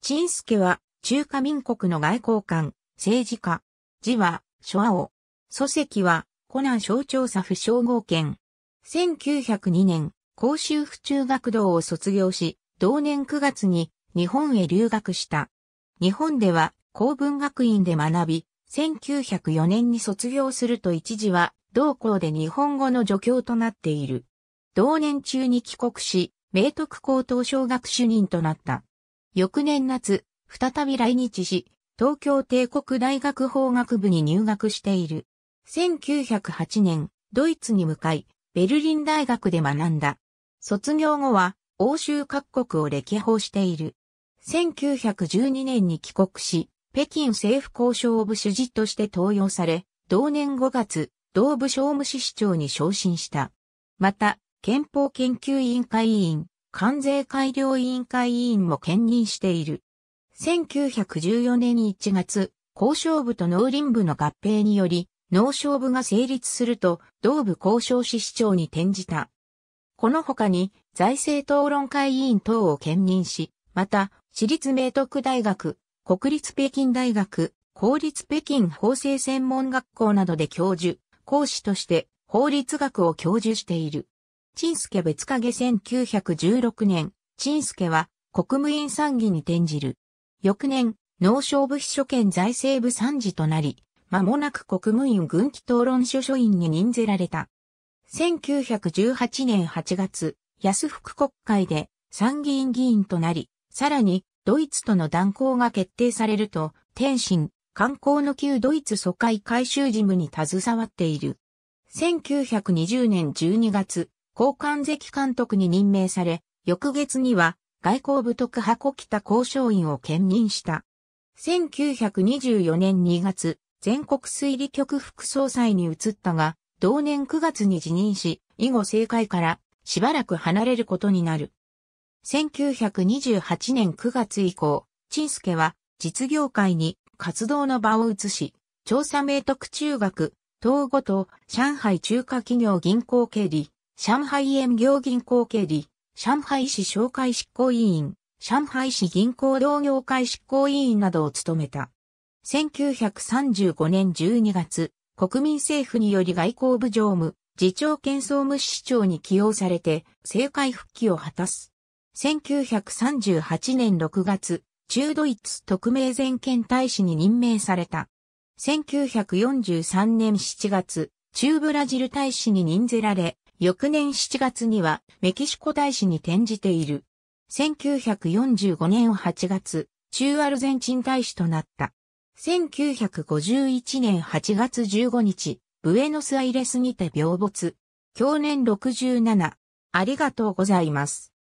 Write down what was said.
陳介は、中華民国の外交官、政治家。字は、諸青。祖籍は、湖南省庁佐府称号県。1902年、甲州府中学堂を卒業し、同年9月に日本へ留学した。日本では、公文学院で学び、1904年に卒業すると一時は、同校で日本語の助教となっている。同年中に帰国し、明徳高等小学主任となった。翌年夏、再び来日し、東京帝国大学法学部に入学している。1908年、ドイツに向かい、ベルリン大学で学んだ。卒業後は、欧州各国を歴訪している。1912年に帰国し、北京政府交渉部主事として登用され、同年5月、同部商務士市長に昇進した。また、憲法研究委員会委員、関税改良委員会委員も兼任している。1914年1月、交渉部と農林部の合併により、農商部が成立すると、同部交渉市市長に転じた。この他に、財政討論会委員等を兼任し、また、私立明徳大学、国立北京大学、公立北京法制専門学校などで教授、講師として法律学を教授している。陳助別影1916年、陳助は国務院参議に転じる。翌年、農商部秘書兼財政部参事となり、間もなく国務院軍機討論所書院に任ぜられた。1918年8月、安福国会で参議院議員となり、さらにドイツとの断交が決定されると、天津、観光の旧ドイツ疎開改修事務に携わっている。1920年12月、交換関監督に任命され、翌月には外交部特派古北交渉員を兼任した。1924年2月、全国推理局副総裁に移ったが、同年9月に辞任し、以後政界からしばらく離れることになる。1928年9月以降、陳介は実業界に活動の場を移し、調査名徳中学、東後と上海中華企業銀行経理、上海沿業銀行経理、上海市商会執行委員、上海市銀行同業会執行委員などを務めた。1935年12月、国民政府により外交部常務、次長兼総務市長に起用されて、政界復帰を果たす。1938年6月、中ドイツ特命全権大使に任命された。1943年7月、中ブラジル大使に任ぜられ、翌年7月にはメキシコ大使に転じている。1945年8月、中アルゼンチン大使となった。1951年8月15日、ブエノスアイレスにて病没。去年67。ありがとうございます。